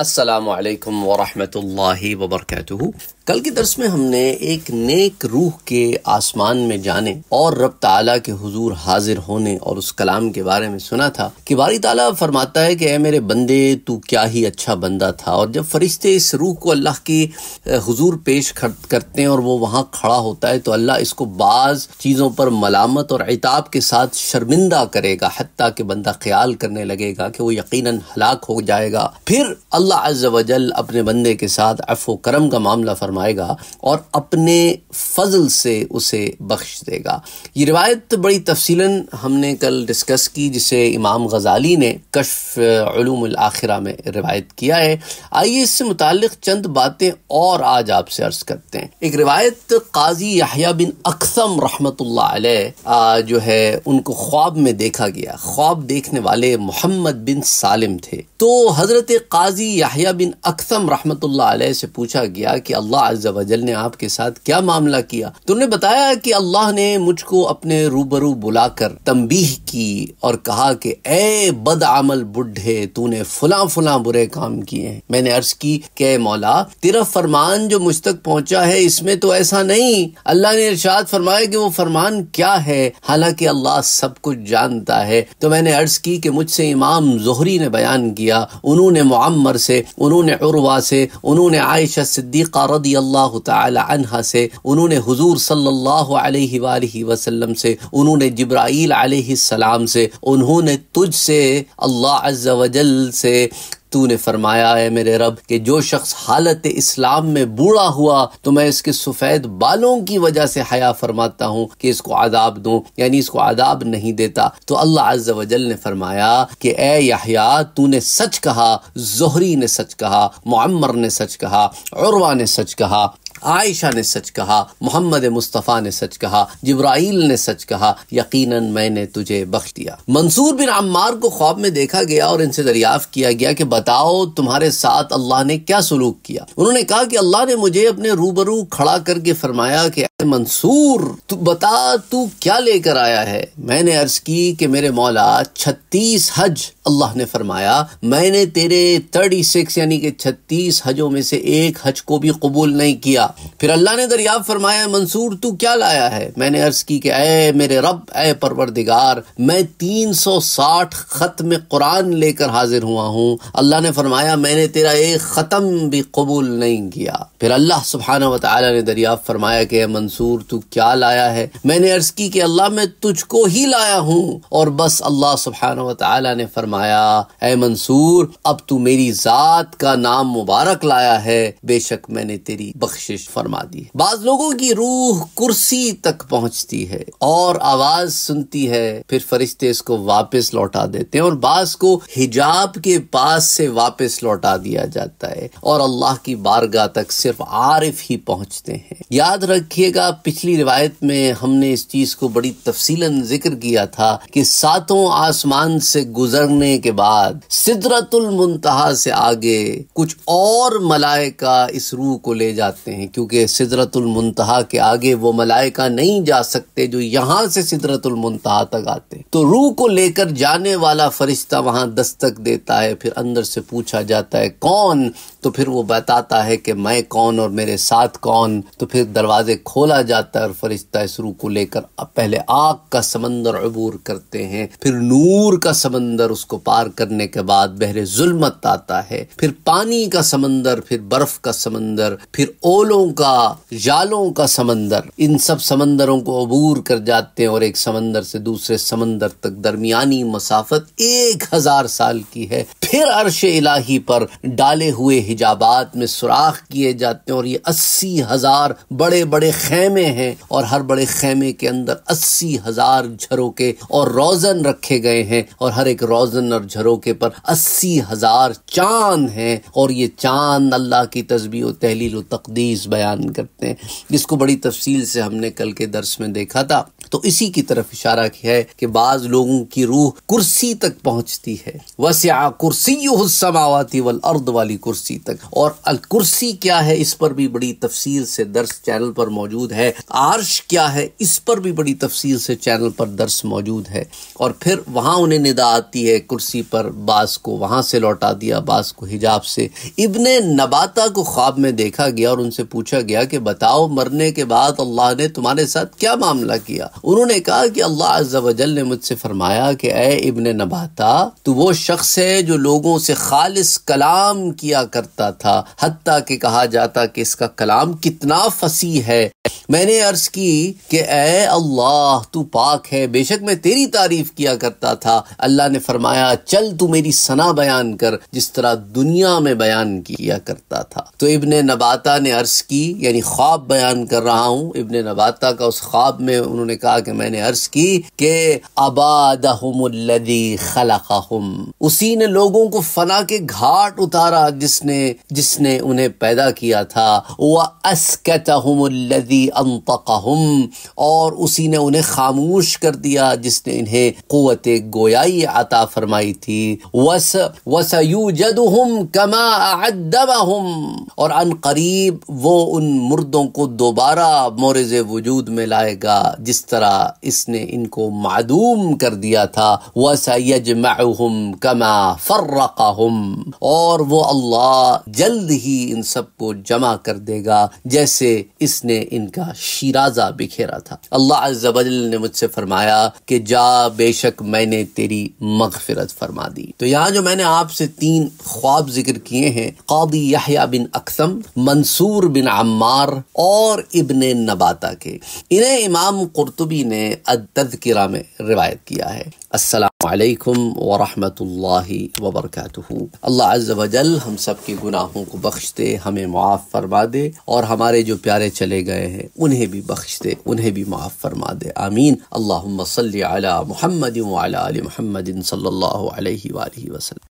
असलकम वरहमल वबरक कल के दर्स में हमने एक नेक रूह के आसमान में जाने और रब ताला के हुजूर हाजिर होने और उस कलाम के बारे में सुना था कि बारी ताला फरमाता है कि ए मेरे बंदे तू क्या ही अच्छा बंदा था और जब फरिश्ते इस रूह को अल्लाह के हुजूर पेश करते हैं और वो वहाँ खड़ा होता है तो अल्लाह इसको बाज़ चीज़ों पर मलामत और अहताब के साथ शर्मिंदा करेगा हती कि बंदा ख्याल करने लगेगा कि वो यकीन हलाक हो जाएगा फिर अल्लाह अजल अपने बंदे के साथ अफ़ो करम का मामला फरमाएगा और अपने फ़जल से उसे बख्श देगा ये रिवायत बड़ी तफसीला हमने कल डिस्कस की जिसे इमाम गज़ाली ने कशफ़ में रिवायत किया है आइए इससे मुतल चंद बातें और आज आपसे अर्ज करते हैं एक रिवायत काजी याहिया बिन अक्सम रहमत जो है उनको ख्वाब में देखा गया ख्वाब देखने वाले मोहम्मद बिन सालिम थे तो हज़रत काजी याहिया बिन अक्सम रहमतुल्लाह से पूछा गया कि अल्लाह अज्जा वजल ने आपके साथ क्या मामला किया तो उन्होंने बताया कि अल्लाह ने मुझको अपने रूबरू बुलाकर तंबीह की और कहा कि ए बद अमल बुढ़े तूने फुला फुला बुरे काम किए हैं मैंने अर्ज की के मौला तेरा फरमान जो मुझ तक पहुंचा है इसमें तो ऐसा नहीं अल्लाह ने इर्शाद फरमाया कि वो फरमान क्या है हालांकि अल्लाह सब कुछ जानता है तो मैंने अर्ज की कि मुझसे इमाम जोहरी ने बयान किया उन्होंने मुआमर से उन्होंने उर्वा से उन्होंने आयशा सिद्दीक़ा रदी अल्लाह से उन्होंने हजूर सल्लल्लाहु अलैहि वसल्लम से उन्होंने जब्राईल सलाम से उन्होंने तुझ से अल्लाह अज्जा वजल से तू ने फरमाया है मेरे रब कि जो शख्स हालत इस्लाम में बूढ़ा हुआ तो मैं इसके सफ़ेद बालों की वजह से हया फरमाता हूँ कि इसको आदाब दू यानी इसको आदाब नहीं देता तो अल्लाह अज वजल ने फरमाया कि ए तू ने सच कहा जोहरी ने सच कहा मम्मर ने सच कहा और ने सच कहा आयशा ने सच कहा मोहम्मद मुस्तफ़ा ने सच कहा जब्राइल ने सच कहा यकीन मैंने तुझे बख्श दिया मंसूर बिन अम्मार को ख्वाब में देखा गया और इनसे दरियाफ्त किया गया कि बताओ तुम्हारे साथ अल्लाह ने क्या सलूक किया उन्होंने कहा कि अल्लाह ने मुझे अपने रूबरू खड़ा करके फरमाया कि मंसूर तू बता तू क्या लेकर आया है मैंने अर्ज की कि मेरे मौला छत्तीस हज अल्लाह ने फरमाया मैंने तेरे थर्टी सिक्स यानी कि छत्तीस हजों में से एक हज को भी कबूल नहीं किया फिर अल्लाह ने दरिया फरमाया मंसूर तू क्या लाया है मैंने अर्ज की कि अय मेरे रब अय परवरदिगार मैं तीन सौ साठ ख़त्म कुरान लेकर हाजिर हुआ हूँ अल्लाह ने फरमाया मैंने तेरा एक ख़त्म भी कबूल नहीं किया फिर अल्लाह सुबहाना वाली ने दरिया फरमाया कि मंसूर तू क्या लाया है मैंने अर्ज की कि अल्लाह मैं तुझको ही लाया हूँ और बस अल्लाह सुबहाना वाली ने फरमाया फरमाया ए मंसूर अब तू मेरी जात का नाम मुबारक लाया है बेशक मैंने तेरी बख्शिश फरमा दी बाज लोगों की रूह कुर्सी तक पहुंचती है और आवाज सुनती है फिर फरिश्ते इसको वापस लौटा देते हैं और बास को हिजाब के पास से वापस लौटा दिया जाता है और अल्लाह की बारगाह तक सिर्फ आरिफ ही पहुंचते हैं याद रखिएगा पिछली रिवायत में हमने इस चीज को बड़ी तफसीलन जिक्र किया था कि सातों आसमान से गुजरने होने के बाद सिदरतुल मुंतहा से आगे कुछ और मलाइका इस रूह को ले जाते हैं क्योंकि सिदरतुल मुंतहा के आगे वो मलाइका नहीं जा सकते जो यहाँ से सिदरतुल मुंतहा तक आते तो रूह को लेकर जाने वाला फरिश्ता वहाँ दस्तक देता है फिर अंदर से पूछा जाता है कौन तो फिर वो बताता है कि मैं कौन और मेरे साथ कौन तो फिर दरवाजे खोला जाता है और फरिश्ता इस रूह को लेकर पहले आग का समंदर अबूर करते हैं फिर नूर का समंदर उसको को पार करने के बाद बहरे जुल्मत आता है फिर पानी का समंदर फिर बर्फ का समंदर फिर ओलों का जालों का समंदर इन सब समंदरों को अबूर कर जाते हैं और एक समंदर से दूसरे समंदर तक दरमियानी मसाफत एक हजार साल की है फिर अरश इलाही पर डाले हुए हिजाबात में सुराख किए जाते हैं और ये अस्सी हजार बड़े बड़े खेमे हैं और हर बड़े खेमे के अंदर अस्सी हजार झरों के और रोजन रखे गए हैं और हर एक रोजन गर्दन और झरोके पर अस्सी हजार चांद हैं और ये चांद अल्लाह की तस्बी तहलील तकदीस बयान करते हैं जिसको बड़ी तफसील से हमने कल के दर्श में देखा था तो इसी की तरफ इशारा किया है कि बाज लोगों की रूह कुर्सी तक पहुंचती है यहाँ कुर्सी समावाती वल अर्द वाली कुर्सी तक और अल कुर्सी क्या है इस पर भी बड़ी तफसील से दर्श चैनल पर मौजूद है आर्श क्या है इस पर भी बड़ी तफसील से चैनल पर दर्श मौजूद है और फिर वहां उन्हें निदा आती है कुर्सी पर बास को वहां से लौटा दिया बास को हिजाब से इबन नबाता को ख्वाब में देखा गया और उनसे पूछा गया कि बताओ मरने के बाद अल्लाह ने तुम्हारे साथ क्या मामला किया उन्होंने कहा कि अल्लाह अज्जावजल ने मुझसे फरमाया कि ए इबन नबाता तो वो शख्स है जो लोगों से खालिस कलाम किया करता था हत्ता कि कहा जाता कि इसका कलाम कितना फसी है मैंने अर्ज की कि ए अल्लाह तू पाक है बेशक मैं तेरी तारीफ किया करता था अल्लाह ने फरमाया चल तू मेरी सना बयान कर जिस तरह दुनिया में बयान किया करता था तो इबन नबाता ने अर्ज की यानी ख्वाब बयान कर रहा हूँ इबन नबाता का उस ख्वाब में उन्होंने कहा कि मैंने अर्ज की के अबादी खला उसी ने लोगों को फना के घाट उतारा जिसने जिसने उन्हें पैदा किया था वह अस्कतहमदी अंतकहम और उसी ने उन्हें खामोश कर दिया जिसने इन्हें कुत गोयाई अता फरमाई थी वस वसयू जदहम कमा अदबहम और अन करीब वो उन मुर्दों को दोबारा मोरज वजूद में लाएगा जिस तरह तरह इसने इनको मादूम कर दिया था वह व महुम कमा फर्रकहम और वो अल्लाह जल्द ही इन सबको जमा कर देगा जैसे इसने इनका शिराजा बिखेरा था अल्लाह जबल ने मुझसे फरमाया कि जा बेशक मैंने तेरी मगफिरत फरमा दी तो यहाँ जो मैंने आपसे तीन ख्वाब जिक्र किए हैं कादी याहिया बिन अक्सम मंसूर बिन अम्मार और इबन नबाता के इन्हें इमाम कुरतु कुर्तुबी ने अदकिरा में रिवायत किया है असलकम वरहि वबरक अल्लाह हम सब के गुनाहों को बख्श दे हमें मुआफ़ फरमा दे और हमारे जो प्यारे चले गए हैं उन्हें भी बख्श दे उन्हें भी मुआफ़ फरमा दे आमीन अल्लाह महमद महमद सल वसलम